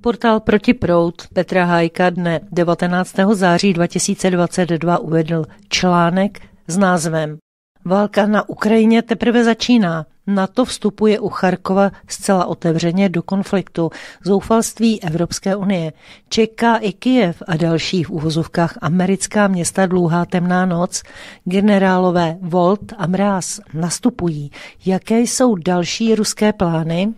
Portál prout Petra Hajka dne 19. září 2022 uvedl článek s názvem Válka na Ukrajině teprve začíná. Na to vstupuje u Charkova zcela otevřeně do konfliktu. Zoufalství Evropské unie. Čeká i Kijev a další v uvozovkách americká města dlouhá temná noc. Generálové Volt a Mráz nastupují. Jaké jsou další ruské plány?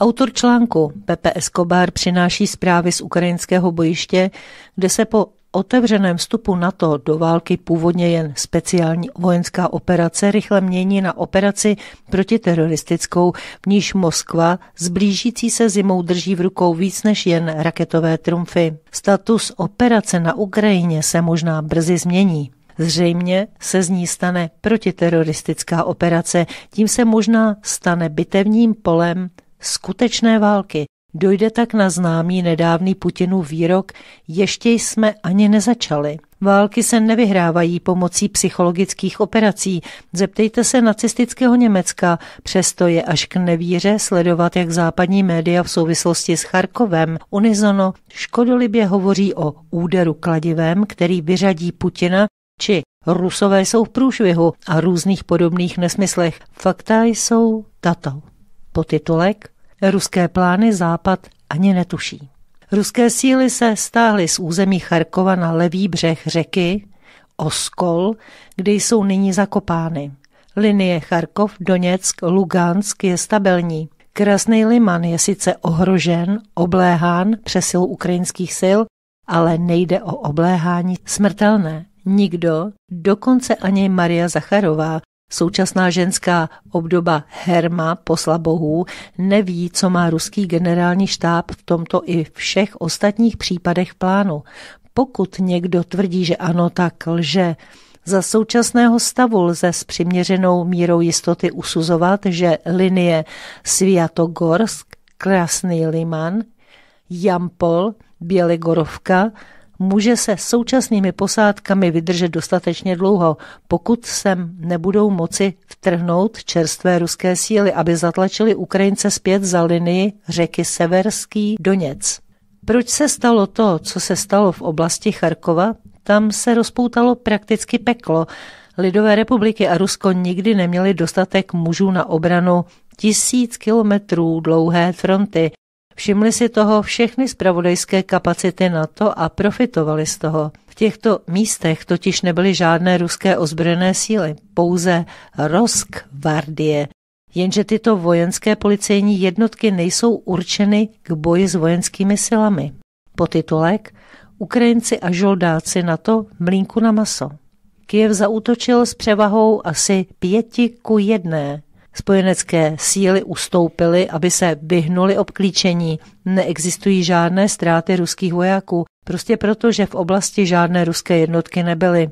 Autor článku Pepe Escobar přináší zprávy z ukrajinského bojiště, kde se po otevřeném vstupu NATO do války původně jen speciální vojenská operace rychle mění na operaci protiteroristickou, v níž Moskva zblížící se zimou drží v rukou víc než jen raketové trumfy. Status operace na Ukrajině se možná brzy změní. Zřejmě se z ní stane protiteroristická operace, tím se možná stane bitevním polem skutečné války. Dojde tak na známý nedávný Putinův výrok, ještě jsme ani nezačali. Války se nevyhrávají pomocí psychologických operací. Zeptejte se nacistického Německa, přesto je až k nevíře sledovat, jak západní média v souvislosti s Charkovem unizono škodolibě hovoří o úderu kladivem, který vyřadí Putina, či Rusové jsou v průšvihu a různých podobných nesmyslech. Fakta jsou tato. Potitulek Ruské plány Západ ani netuší. Ruské síly se stáhly z území Charkova na levý břeh řeky Oskol, kde jsou nyní zakopány. Linie Charkov, Doněck, Lugansk je stabilní. Krasný Liman je sice ohrožen, obléhán přesil ukrajinských sil, ale nejde o obléhání smrtelné. Nikdo, dokonce ani Maria Zacharová, Současná ženská obdoba Herma, posla bohů, neví, co má ruský generální štáb v tomto i všech ostatních případech plánu. Pokud někdo tvrdí, že ano, tak lže. Za současného stavu lze s přiměřenou mírou jistoty usuzovat, že linie Sviatogorsk, Krasný Liman, Jampol, Bělegorovka, může se současnými posádkami vydržet dostatečně dlouho, pokud sem nebudou moci vtrhnout čerstvé ruské síly, aby zatlačili Ukrajince zpět za linii řeky Severský Doněc. Proč se stalo to, co se stalo v oblasti Charkova? Tam se rozpoutalo prakticky peklo. Lidové republiky a Rusko nikdy neměli dostatek mužů na obranu tisíc kilometrů dlouhé fronty. Všimli si toho všechny zpravodajské kapacity to a profitovali z toho. V těchto místech totiž nebyly žádné ruské ozbrojené síly, pouze Roskvardie. Jenže tyto vojenské policejní jednotky nejsou určeny k boji s vojenskými silami. Potitulek Ukrajinci a žoldáci na to mlínku na maso. Kiev zautočil s převahou asi pěti ku jedné. Spojenecké síly ustoupily, aby se vyhnuli obklíčení. Neexistují žádné ztráty ruských vojáků, prostě proto, že v oblasti žádné ruské jednotky nebyly.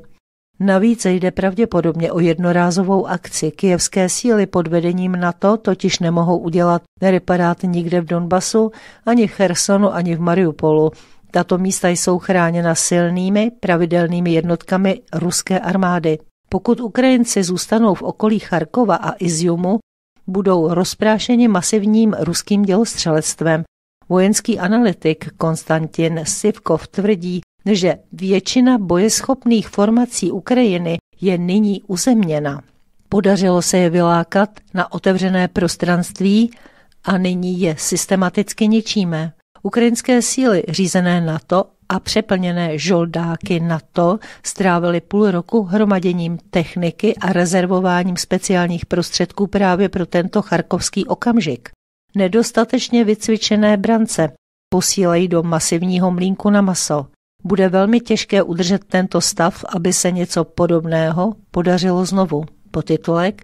Navíc jde pravděpodobně o jednorázovou akci. Kijevské síly pod vedením NATO totiž nemohou udělat reparát nikde v Donbasu, ani v Chersonu, ani v Mariupolu. Tato místa jsou chráněna silnými, pravidelnými jednotkami ruské armády. Pokud Ukrajinci zůstanou v okolí Charkova a Iziumu, budou rozprášeni masivním ruským dělostřelectvem. Vojenský analytik Konstantin Sivkov tvrdí, že většina bojeschopných formací Ukrajiny je nyní uzemněna. Podařilo se je vylákat na otevřené prostranství a nyní je systematicky ničíme. Ukrajinské síly řízené NATO a přeplněné žoldáky NATO strávili půl roku hromaděním techniky a rezervováním speciálních prostředků právě pro tento charkovský okamžik. Nedostatečně vycvičené brance posílají do masivního mlínku na maso. Bude velmi těžké udržet tento stav, aby se něco podobného podařilo znovu. Potitulek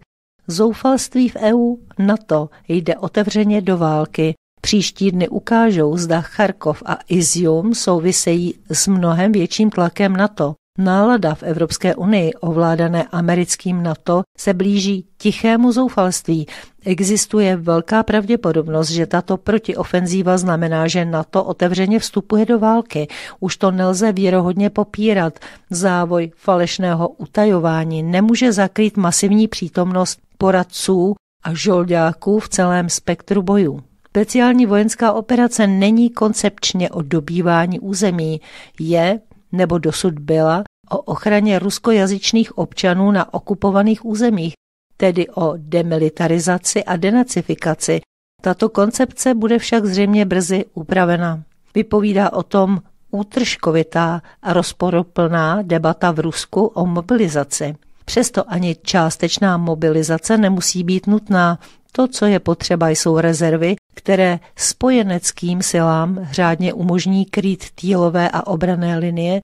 Zoufalství v EU NATO jde otevřeně do války Příští dny ukážou, zda Charkov a Izium souvisejí s mnohem větším tlakem na to. Nálada v Evropské unii ovládané americkým NATO se blíží tichému zoufalství. Existuje velká pravděpodobnost, že tato protiofenzíva znamená, že NATO otevřeně vstupuje do války. Už to nelze věrohodně popírat. Závoj falešného utajování nemůže zakrýt masivní přítomnost poradců a žoldáků v celém spektru bojů. Speciální vojenská operace není koncepčně o dobývání území, je nebo dosud byla o ochraně ruskojazyčných občanů na okupovaných územích, tedy o demilitarizaci a denacifikaci. Tato koncepce bude však zřejmě brzy upravena. Vypovídá o tom útržkovitá a rozporoplná debata v Rusku o mobilizaci. Přesto ani částečná mobilizace nemusí být nutná, to, co je potřeba, jsou rezervy, které spojeneckým silám řádně umožní krýt týlové a obrané linie,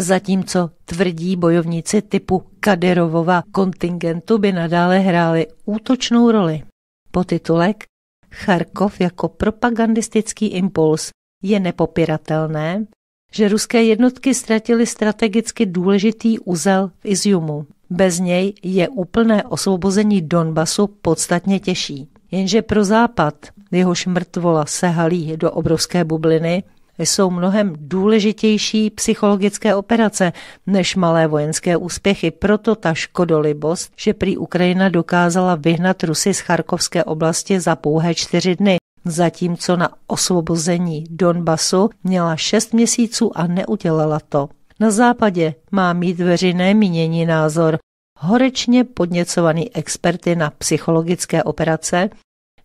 zatímco tvrdí bojovníci typu Kaderovova kontingentu by nadále hráli útočnou roli. Po titulek Charkov jako propagandistický impuls je nepopiratelné, že ruské jednotky ztratily strategicky důležitý úzel v Iziumu. Bez něj je úplné osvobození Donbasu podstatně těžší. Jenže pro Západ, jehož mrtvola se halí do obrovské bubliny, jsou mnohem důležitější psychologické operace než malé vojenské úspěchy. Proto ta škodolibost, že prý Ukrajina dokázala vyhnat Rusy z Charkovské oblasti za pouhé čtyři dny, zatímco na osvobození Donbasu měla šest měsíců a neudělala to. Na západě má mít veřejné mínění názor, horečně podněcovaný experty na psychologické operace,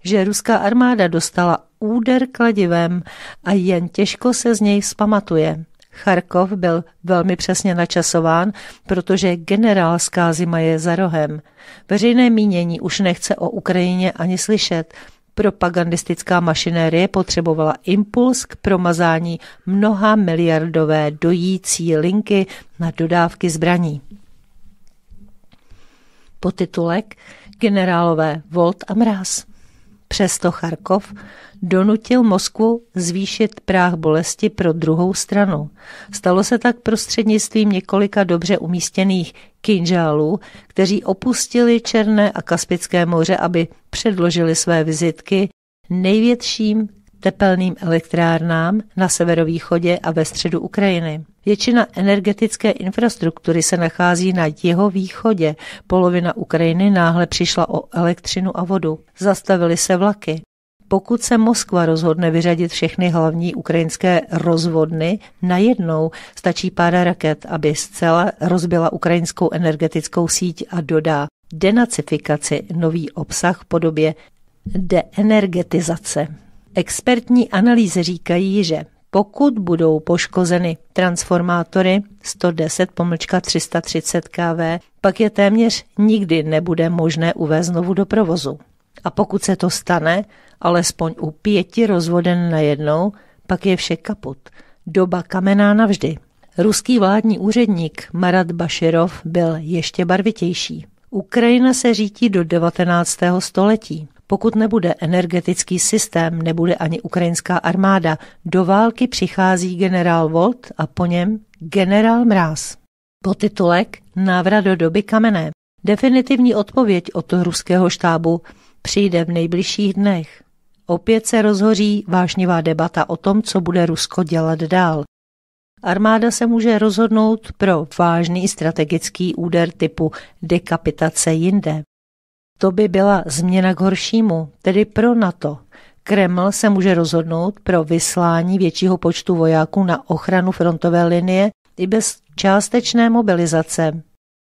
že ruská armáda dostala úder kladivem a jen těžko se z něj vzpamatuje. Charkov byl velmi přesně načasován, protože generálská zima je za rohem. Veřejné mínění už nechce o Ukrajině ani slyšet – Propagandistická mašinérie potřebovala impuls k promazání mnoha miliardové dojící linky na dodávky zbraní. Potitulek Generálové Volt a Mráz. Přesto Charkov donutil Moskvu zvýšit práh bolesti pro druhou stranu. Stalo se tak prostřednictvím několika dobře umístěných kinžálů, kteří opustili Černé a Kaspické moře, aby předložili své vizitky největším tepelným elektrárnám na severovýchodě a ve středu Ukrajiny. Většina energetické infrastruktury se nachází na jeho východě. Polovina Ukrajiny náhle přišla o elektřinu a vodu. Zastavily se vlaky. Pokud se Moskva rozhodne vyřadit všechny hlavní ukrajinské rozvodny, najednou stačí pár raket, aby zcela rozbila ukrajinskou energetickou síť a dodá denacifikaci nový obsah v podobě deenergetizace. Expertní analýzy říkají, že pokud budou poškozeny transformátory 110 pomlčka 330 kV, pak je téměř nikdy nebude možné uvést znovu do provozu. A pokud se to stane, alespoň u pěti rozvoden na jednou, pak je vše kaput. Doba kamená navždy. Ruský vládní úředník Marat Baširov byl ještě barvitější. Ukrajina se řítí do 19. století. Pokud nebude energetický systém, nebude ani ukrajinská armáda. Do války přichází generál Volt a po něm generál Mráz. Potitulek Návrat do doby kamené. Definitivní odpověď od ruského štábu přijde v nejbližších dnech. Opět se rozhoří vážnivá debata o tom, co bude Rusko dělat dál. Armáda se může rozhodnout pro vážný strategický úder typu dekapitace jinde. To by byla změna k horšímu, tedy pro NATO. Kreml se může rozhodnout pro vyslání většího počtu vojáků na ochranu frontové linie i bez částečné mobilizace.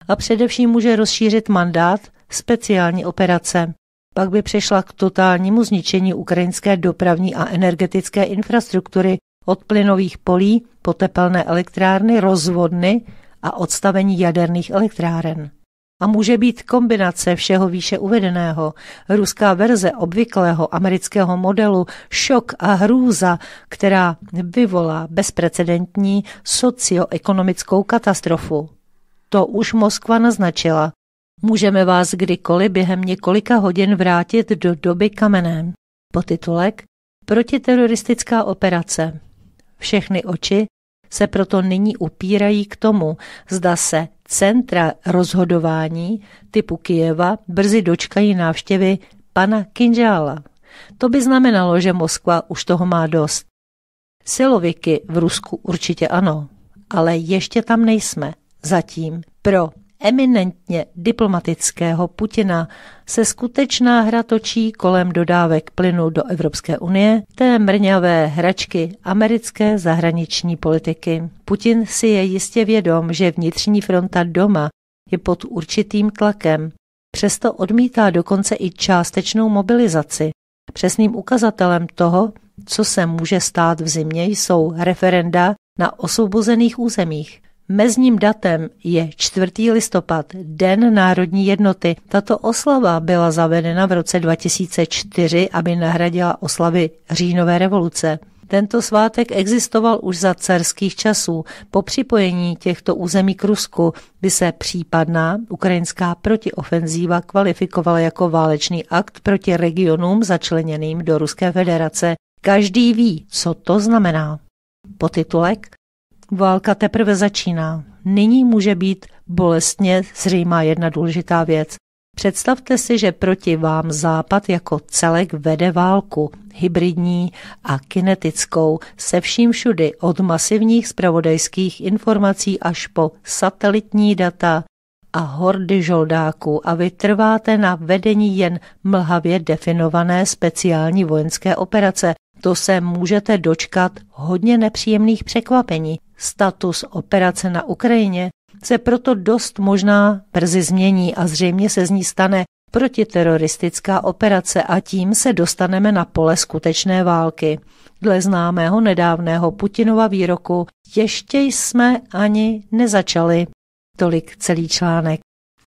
A především může rozšířit mandát speciální operace. Pak by přešla k totálnímu zničení ukrajinské dopravní a energetické infrastruktury od plynových polí po tepelné elektrárny, rozvodny a odstavení jaderných elektráren a může být kombinace všeho výše uvedeného. Ruská verze obvyklého amerického modelu šok a hrůza, která vyvolá bezprecedentní socioekonomickou katastrofu. To už Moskva naznačila. Můžeme vás kdykoliv během několika hodin vrátit do doby kamenem. Potitulek Protiteroristická operace. Všechny oči se proto nyní upírají k tomu, zda se centra rozhodování typu Kijeva brzy dočkají návštěvy pana Kinžála. To by znamenalo, že Moskva už toho má dost. Siloviky v Rusku určitě ano, ale ještě tam nejsme. Zatím pro eminentně diplomatického Putina se skutečná hra točí kolem dodávek plynu do Evropské unie, té mrňavé hračky americké zahraniční politiky. Putin si je jistě vědom, že vnitřní fronta doma je pod určitým tlakem, přesto odmítá dokonce i částečnou mobilizaci. Přesným ukazatelem toho, co se může stát v zimě, jsou referenda na osvobozených územích. Mezním datem je 4. listopad, Den národní jednoty. Tato oslava byla zavedena v roce 2004, aby nahradila oslavy říjnové revoluce. Tento svátek existoval už za carských časů. Po připojení těchto území k Rusku by se případná ukrajinská protiofenzíva kvalifikovala jako válečný akt proti regionům začleněným do Ruské federace. Každý ví, co to znamená. Potitulek Válka teprve začíná. Nyní může být bolestně zřejmá jedna důležitá věc. Představte si, že proti vám Západ jako celek vede válku, hybridní a kinetickou, se vším všudy od masivních spravodajských informací až po satelitní data a hordy žoldáků a vy trváte na vedení jen mlhavě definované speciální vojenské operace. To se můžete dočkat hodně nepříjemných překvapení, Status operace na Ukrajině se proto dost možná brzy změní a zřejmě se z ní stane protiteroristická operace a tím se dostaneme na pole skutečné války. Dle známého nedávného Putinova výroku ještě jsme ani nezačali. Tolik celý článek.